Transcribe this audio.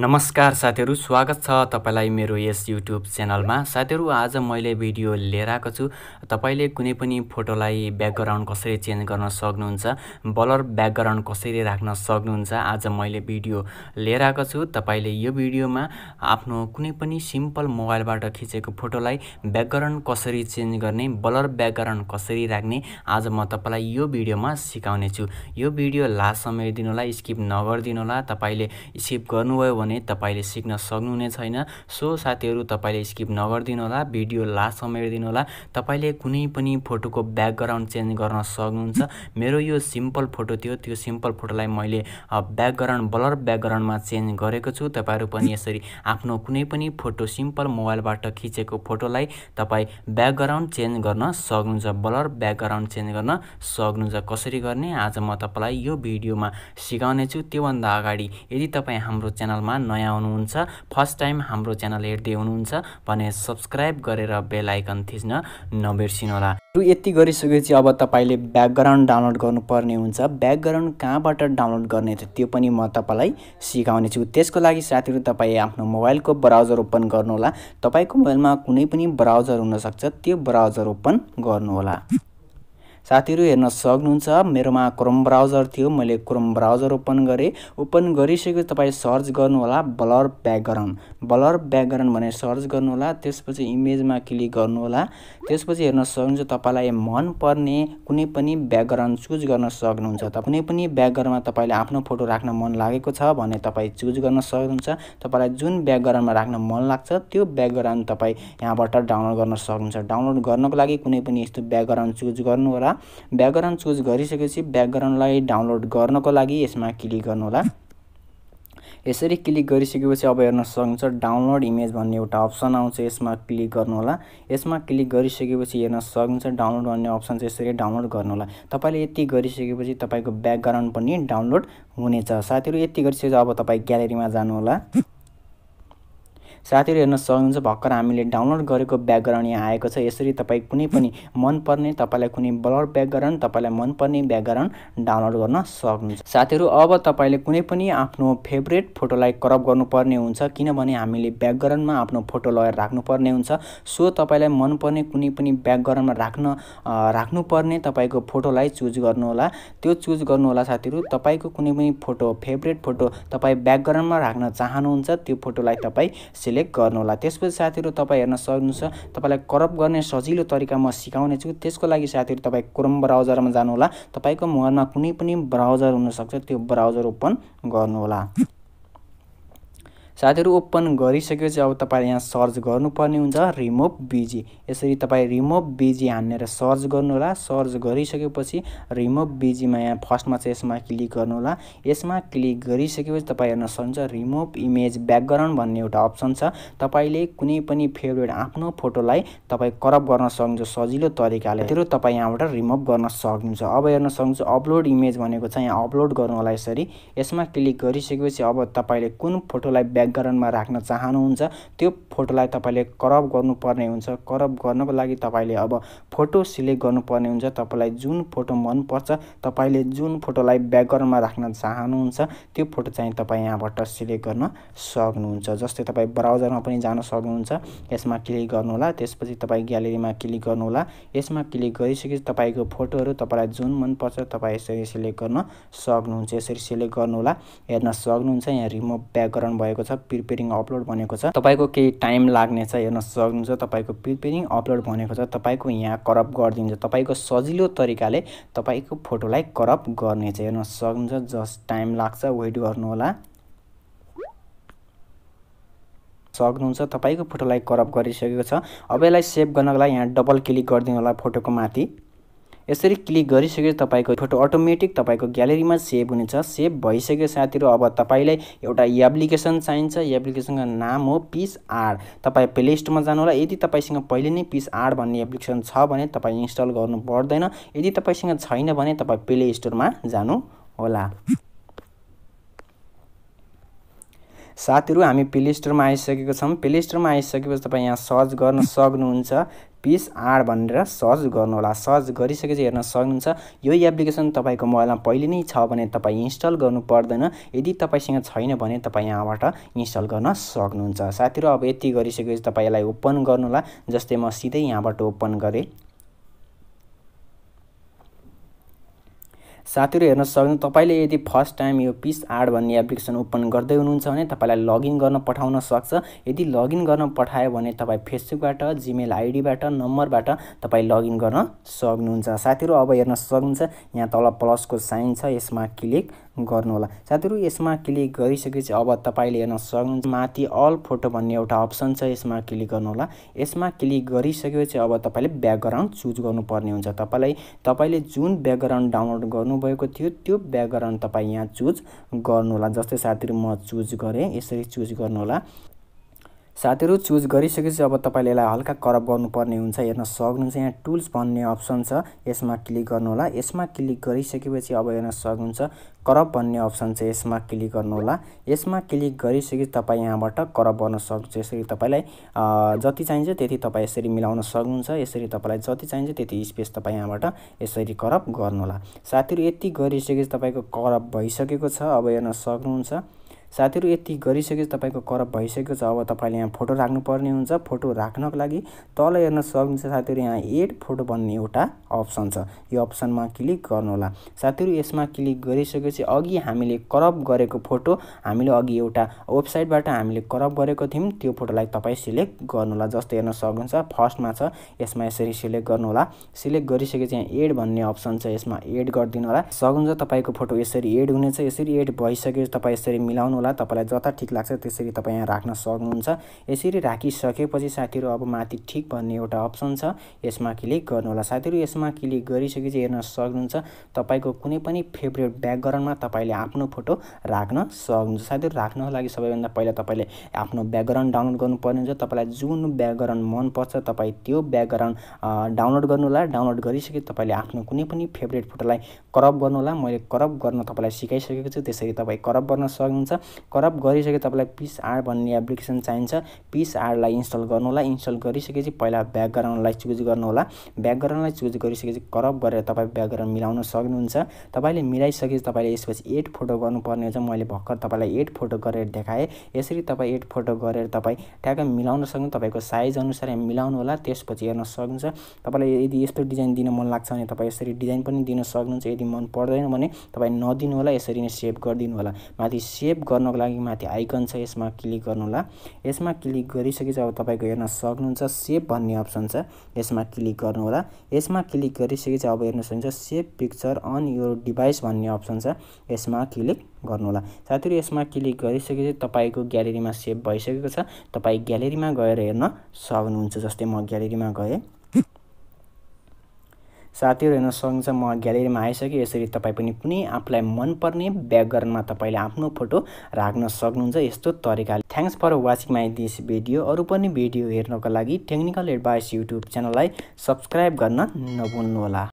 नमस्कार साथीहरू स्वागत छ तपाईँलाई मेरो यस युट्युब च्यानलमा साथीहरू आज मैले भिडियो लिएर आएको छु तपाईँले कुनै पनि फोटोलाई ब्याकग्राउन्ड कसरी चेन्ज गर्न सक्नुहुन्छ बलर ब्याकग्राउन्ड कसरी राख्न सक्नुहुन्छ आज मैले भिडियो लिएर आएको छु तपाईँले यो भिडियोमा आफ्नो कुनै पनि सिम्पल मोबाइलबाट खिचेको फोटोलाई ब्याकग्राउन्ड कसरी चेन्ज गर्ने बलर ब्याकग्राउन्ड कसरी राख्ने आज म तपाईँलाई यो भिडियोमा सिकाउने छु यो भिडियो लास्ट समय दिनुहोला स्किप नगरिदिनु होला तपाईँले स्किप गर्नुभयो भने तपाईँले सिक्न सक्नुहुने छैन सो साथीहरू तपाईँले स्किप नगरिदिनुहोला भिडियो लास्टसम्म हेरिदिनुहोला तपाईँले कुनै पनि फोटोको ब्याकग्राउन्ड चेन्ज गर्न सक्नुहुन्छ मेरो यो सिम्पल फोटो थियो त्यो सिम्पल फोटोलाई मैले ब्याकग्राउन्ड ब्लर ब्याकग्राउन्डमा चेन्ज गरेको छु तपाईँहरू पनि यसरी आफ्नो कुनै पनि फोटो सिम्पल मोबाइलबाट खिचेको फोटोलाई तपाईँ ब्याकग्राउन्ड चेन्ज गर्न सक्नुहुन्छ ब्लर ब्याकग्राउन्ड चेन्ज गर्न सक्नुहुन्छ कसरी गर्ने आज म तपाईँलाई यो भिडियोमा सिकाउनेछु त्योभन्दा अगाडि यदि तपाईँ हाम्रो च्यानलमा नयाँ हुनुहुन्छ फर्स्ट टाइम हाम्रो च्यानल हेर्दै हुनुहुन्छ भने सब्सक्राइब गरेर बेलायकन थिच्न नबिर्सिनुहोला र यति गरिसकेपछि अब तपाईँले ब्याकग्राउन्ड डाउनलोड गर्नुपर्ने हुन्छ ब्याकग्राउन्ड कहाँबाट डाउनलोड गर्ने थियो त्यो पनि म तपाईँलाई सिकाउने छु त्यसको लागि साथीहरू तपाईँ आफ्नो मोबाइलको ब्राउजर ओपन गर्नुहोला तपाईँको मोबाइलमा कुनै पनि ब्राउजर हुनसक्छ त्यो ब्राउजर ओपन गर्नुहोला साथीहरू हेर्न सक्नुहुन्छ मेरोमा क्रोम ब्राउजर थियो मैले क्रोम ब्राउजर ओपन गरेँ ओपन गरिसकेपछि तपाईँ सर्च गर्नुहोला ब्लर ब्याकग्राउन्ड ब्लर ब्याकग्राउन्ड भनेर सर्च गर्नुहोला त्यसपछि इमेजमा क्लिक गर्नुहोला त्यसपछि हेर्न सक्नुहुन्छ तपाईँलाई मनपर्ने कुनै पनि ब्याकग्राउन्ड चुज गर्न सक्नुहुन्छ त कुनै पनि ब्याकग्राउन्डमा तपाईँले आफ्नो फोटो राख्न मन लागेको छ भने तपाईँ चुज गर्न सक्नुहुन्छ तपाईँलाई जुन ब्याकग्राउन्डमा राख्न मन लाग्छ त्यो ब्याकग्राउन्ड तपाईँ यहाँबाट डाउनलोड गर्न सक्नुहुन्छ डाउनलोड गर्नको लागि कुनै पनि यस्तो ब्याकग्राउन्ड चुज गर्नुहोला होला ब्याकग्राउन्ड चुज गरिसकेपछि ब्याकग्राउन्डलाई डाउनलोड गर्नको लागि यसमा क्लिक गर्नु होला यसरी क्लिक गरिसकेपछि अब हेर्न सक्नुहुन्छ डाउनलोड इमेज भन्ने एउटा अप्सन आउँछ यसमा क्लिक गर्नुहोला यसमा क्लिक गरिसकेपछि हेर्न सक्नुहुन्छ डाउनलोड भन्ने अप्सन छ यसरी डाउनलोड गर्नुहोला तपाईँले यति गरिसकेपछि तपाईँको ब्याकग्राउन्ड पनि डाउनलोड हुनेछ साथीहरू यति गरिसकेपछि अब तपाईँ ग्यालेरीमा जानुहोला साथीहरू हेर्न सक्नुहुन्छ भर्खर हामीले डाउनलोड गरेको ब्याकग्राउन्ड यहाँ आएको छ यसरी तपाईँ कुनै पनि मनपर्ने तपाईँलाई कुनै ब्लर ब्याकग्राउन्ड तपाईँलाई मनपर्ने ब्याकग्राउन्ड डाउनलोड गर्न सक्नुहुन्छ साथीहरू अब तपाईँले कुनै पनि आफ्नो फेभरेट फोटोलाई करप गर्नुपर्ने हुन्छ किनभने हामीले ब्याकग्राउन्डमा आफ्नो फोटो लगेर राख्नुपर्ने हुन्छ सो तपाईँलाई मनपर्ने कुनै पनि ब्याकग्राउन्डमा राख्न राख्नुपर्ने तपाईँको फोटोलाई चुज गर्नुहोला त्यो चुज गर्नुहोला साथीहरू तपाईँको कुनै पनि फोटो फेभरेट फोटो तपाईँ ब्याकग्राउन्डमा राख्न चाहनुहुन्छ त्यो फोटोलाई तपाईँ सिलेक्ट गर्नुहोला त्यसपछि साथीहरू तपाईँ हेर्न सक्नुहुन्छ तपाईँलाई करप गर्ने सजिलो तरिका म सिकाउने छु त्यसको लागि साथीहरू तपाईँ क्रोम ब्राउजरमा जानुहोला तपाईँको मोबाइलमा कुनै पनि ब्राउजर हुनसक्छ त्यो ब्राउजर ओपन गर्नुहोला साथीहरू ओपन गरिसकेपछि अब तपाईँ यहाँ सर्च गर्नुपर्ने हुन्छ रिमोभ बिजी यसरी तपाईँ रिमोभ बिजी हानेर सर्च गर्नुहोला सर्च गरिसकेपछि रिमोभ बिजीमा यहाँ फर्स्टमा चाहिँ यसमा क्लिक गर्नुहोला यसमा क्लिक गरिसकेपछि तपाईँ हेर्न सक्नुहुन्छ रिमोभ इमेज ब्याकग्राउन्ड भन्ने एउटा अप्सन छ तपाईँले कुनै पनि फेभरेट आफ्नो फोटोलाई तपाईँ करप गर्न सक्नुहुन्छ सजिलो तरिकाले त्यो तपाईँ यहाँबाट रिमोभ गर्न सक्नुहुन्छ अब हेर्न सक्नुहुन्छ अपलोड इमेज भनेको छ यहाँ अपलोड गर्नु होला यसरी यसमा क्लिक गरिसकेपछि अब तपाईँले कुन फोटोलाई ब्याकग्राउन्डमा राख्न चाहनुहुन्छ त्यो फोटोलाई तपाईँले करप गर्नुपर्ने हुन्छ करप गर्नको लागि तपाईँले अब फोटो सिलेक्ट गर्नुपर्ने हुन्छ तपाईँलाई जुन फोटो मनपर्छ तपाईँले जुन फोटोलाई ब्याकग्राउन्डमा राख्न चाहनुहुन्छ त्यो फोटो चाहिँ तपाईँ यहाँबाट सिलेक्ट गर्न सक्नुहुन्छ जस्तै तपाईँ ब्राउजरमा पनि जान सक्नुहुन्छ यसमा क्लिक गर्नुहोला त्यसपछि तपाईँ ग्यालेरीमा क्लिक गर्नुहोला यसमा क्लिक गरिसकेपछि तपाईँको फोटोहरू तपाईँलाई जुन मनपर्छ तपाईँ यसरी सिलेक्ट गर्न सक्नुहुन्छ यसरी सिलेक्ट गर्नुहोला हेर्न सक्नुहुन्छ यहाँ रिमुभ ब्याकग्राउन्ड भएको छ छ प्रिपेरिङ अपलोड भनेको छ तपाईँको केही टाइम लाग्नेछ हेर्न सक्नुहुन्छ तपाईँको प्रिपेरिङ अपलोड भनेको छ तपाईँको यहाँ करप गरिदिन्छ तपाईँको सजिलो तरिकाले तपाईँको फोटोलाई करप गर्नेछ हेर्न सक्नुहुन्छ जस्ट टाइम लाग्छ वेट गर्नुहोला सक्नुहुन्छ तपाईँको फोटोलाई करप गरिसकेको छ अब यसलाई सेभ गर्नको लागि यहाँ डबल क्लिक गरिदिनु होला फोटोको माथि यसरी क्लिक गरिसकेपछि तपाईँको फोटो अटोमेटिक तपाईँको ग्यालेरीमा सेभ हुनेछ सेभ भइसक्यो साथीहरू अब तपाईँलाई एउटा एप्लिकेसन चाहिन्छ एप्लिकेसनको नाम हो पिस आर तपाईँ प्ले स्टोरमा जानुहोला यदि तपाईँसँग पहिले नै पिस आर भन्ने एप्लिकेसन छ भने तपाईँ इन्स्टल गर्नु पर्दैन यदि तपाईँसँग छैन भने तपाईँ प्ले स्टोरमा जानु होला साथीहरू हामी प्ले स्टोरमा आइसकेको छौँ प्ले स्टोरमा आइसकेपछि तपाईँ यहाँ सर्च गर्न सक्नुहुन्छ पिस आर भनेर सर्च गर्नुहोला सर्च गरिसकेपछि हेर्न सक्नुहुन्छ यो एप्लिकेसन तपाईँको मोबाइलमा पहिले नै छ भने तपाईँ इन्स्टल गर्नु पर्दैन यदि तपाईँसँग छैन भने तपाईँ यहाँबाट इन्स्टल गर्न सक्नुहुन्छ साथीहरू अब यति गरिसकेपछि तपाईँलाई ओपन गर्नुहोला जस्तै म सिधै यहाँबाट ओपन गरेँ साथीहरू हेर्न सक्नु तपाईँले यदि फर्स्ट टाइम यो पिस आर्ट भन्ने एप्लिकेसन ओपन गर्दै हुनुहुन्छ भने तपाईँलाई लगइन गर्न पठाउन सक्छ यदि लगइन गर्न पठायो भने तपाईँ फेसबुकबाट जिमेल आइडीबाट नम्बरबाट तपाईँ लगइन गर्न सक्नुहुन्छ साथीहरू अब हेर्न सक्नुहुन्छ यहाँ तल प्लसको साइन छ यसमा क्लिक गर्नुहोला साथीहरू यसमा क्लिक गरिसकेपछि अब तपाईँले हेर्न सक्नुहुन्छ माथि अल फोटो भन्ने एउटा अप्सन छ यसमा क्लिक गर्नुहोला यसमा क्लिक गरिसकेपछि अब तपाईँले ब्याकग्राउन्ड चुज गर्नुपर्ने हुन्छ तपाईँलाई तपाईँले जुन ब्याकग्राउन्ड डाउनलोड गर्नुभएको थियो त्यो ब्याकग्राउन्ड तपाईँ यहाँ चुज गर्नुहोला जस्तै साथीहरू म चुज गरेँ यसरी चुज गर्नुहोला साथीहरू चुज गरिसकेपछि अब तपाईँले यसलाई हल्का करप गर्नुपर्ने हुन्छ हेर्न सक्नुहुन्छ यहाँ टुल्स भन्ने अप्सन छ यसमा क्लिक गर्नुहोला यसमा क्लिक गरिसकेपछि अब हेर्न सक्नुहुन्छ करप भन्ने अप्सन छ यसमा क्लिक गर्नुहोला यसमा क्लिक गरिसकेपछि तपाईँ यहाँबाट करप गर्न सक्नुहुन्छ यसरी तपाईँलाई जति चाहिन्छ त्यति तपाईँ यसरी मिलाउन सक्नुहुन्छ यसरी तपाईँलाई जति चाहिन्छ त्यति स्पेस तपाईँ यहाँबाट यसरी करप गर्नुहोला साथीहरू यति गरिसकेपछि तपाईँको करप भइसकेको छ अब हेर्न सक्नुहुन्छ साथीहरू यति गरिसकेपछि तपाईँको करप भइसकेको छ अब तपाईँले यहाँ फोटो राख्नुपर्ने हुन्छ फोटो राख्नको लागि तल हेर्न सक्नुहुन्छ साथीहरू यहाँ एड फोटो भन्ने एउटा अप्सन छ यो अप्सनमा क्लिक गर्नुहोला साथीहरू यसमा क्लिक गरिसकेपछि अघि हामीले करप गरेको फोटो हामीले अघि एउटा वेबसाइटबाट हामीले करप गरेको थियौँ त्यो फोटोलाई तपाईँ सिलेक्ट गर्नुहोला जस्तो हेर्न सक्नुहुन्छ फर्स्टमा छ यसमा यसरी सिलेक्ट गर्नुहोला सिलेक्ट गरिसकेपछि यहाँ एड भन्ने अप्सन छ यसमा एड गरिदिनु होला सक्नुहुन्छ तपाईँको फोटो यसरी एड हुनेछ यसरी एड भइसकेपछि तपाईँ यसरी मिलाउनु होला तपाईँलाई जता ठिक लाग्छ त्यसरी तपाईँ यहाँ राख्न सक्नुहुन्छ यसरी राखिसकेपछि साथीहरू अब माथि ठिक भन्ने एउटा अप्सन छ यसमा क्लिक गर्नुहोला साथीहरू यसमा क्लिक गरिसकेपछि हेर्न सक्नुहुन्छ तपाईँको कुनै पनि फेभरेट ब्याकग्राउन्डमा तपाईँले आफ्नो फोटो राख्न सक्नुहुन्छ साथीहरू राख्नको लागि सबैभन्दा पहिला तपाईँले आफ्नो ब्याकग्राउन्ड डाउनलोड गर्नुपर्ने हुन्छ तपाईँलाई जुन ब्याकग्राउन्ड मनपर्छ तपाईँ त्यो ब्याकग्राउन्ड डाउनलोड गर्नुहोला डाउनलोड गरिसकेपछि तपाईँले आफ्नो कुनै पनि फेभरेट फोटोलाई करप गर्नुहोला मैले करप गर्न तपाईँलाई सिकाइसकेको छु त्यसरी तपाईँ करप गर्न सक्नुहुन्छ करप गरिसके तपाईँलाई पिस आर भन्ने एप्लिकेसन चाहिन्छ पिस आरलाई इन्स्टल गर्नु होला इन्स्टल गरिसकेपछि पहिला ब्याकग्राउन्डलाई चुज होला ब्याकग्राउन्डलाई चुज गरिसकेपछि करप गरेर तपाईँ ब्याकग्राउन्ड मिलाउन सक्नुहुन्छ तपाईँले मिलाइसकेपछि तपाईँले यसपछि एड फोटो गर्नुपर्ने हुन्छ मैले भर्खर तपाईँलाई एड फोटो गरेर देखाएँ यसरी तपाईँ एड फोटो गरेर तपाईँ ट्याक्क मिलाउन सक्नु तपाईँको साइज अनुसार मिलाउनु होला त्यसपछि हेर्न सक्नुहुन्छ तपाईँलाई यदि यस्तो डिजाइन दिन मन लाग्छ भने तपाईँ यसरी डिजाइन पनि दिन सक्नुहुन्छ यदि मन पर्दैन भने तपाईँ नदिनु होला यसरी नै सेभ गरिदिनु होला माथि सेभ गर्नु गर्नको लागि माथि आइकन छ यसमा क्लिक गर्नुहोला यसमा क्लिक गरिसकेपछि अब तपाईँको हेर्न सक्नुहुन्छ सेभ भन्ने अप्सन छ यसमा क्लिक गर्नुहोला यसमा क्लिक गरिसकेपछि अब हेर्न सक्नुहुन्छ सेभ पिक्चर अन यो डिभाइस भन्ने अप्सन छ यसमा क्लिक गर्नुहोला साथीहरू यसमा क्लिक गरिसकेपछि तपाईँको ग्यालेरीमा सेभ भइसकेको छ तपाईँ ग्यालेरीमा गएर हेर्न सक्नुहुन्छ जस्तै म ग्यालेरीमा गएँ साथीहरू हेर्न सक्नुहुन्छ म ग्यालेरीमा आइसकेँ यसरी तपाईँ पनि कुनै आफूलाई मनपर्ने ब्याकग्राउन्डमा तपाईँले आफ्नो फोटो राख्न सक्नुहुन्छ यस्तो तरिकाले thanks for watching my this video अरू पनि भिडियो हेर्नको लागि टेक्निकल एडभाइस युट्युब च्यानललाई सब्सक्राइब गर्न नभुल्नुहोला